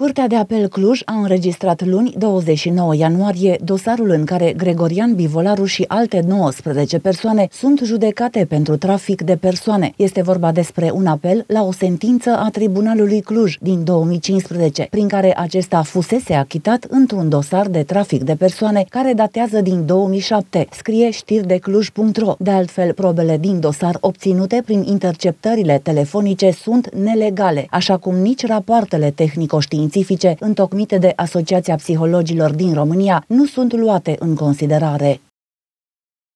Curtea de apel Cluj a înregistrat luni 29 ianuarie dosarul în care Gregorian Bivolaru și alte 19 persoane sunt judecate pentru trafic de persoane. Este vorba despre un apel la o sentință a Tribunalului Cluj din 2015, prin care acesta fusese achitat într-un dosar de trafic de persoane care datează din 2007, scrie știri de cluj.ro. altfel, probele din dosar obținute prin interceptările telefonice sunt nelegale, așa cum nici rapoartele tehnico științifice întocmite de Asociația Psihologilor din România nu sunt luate în considerare.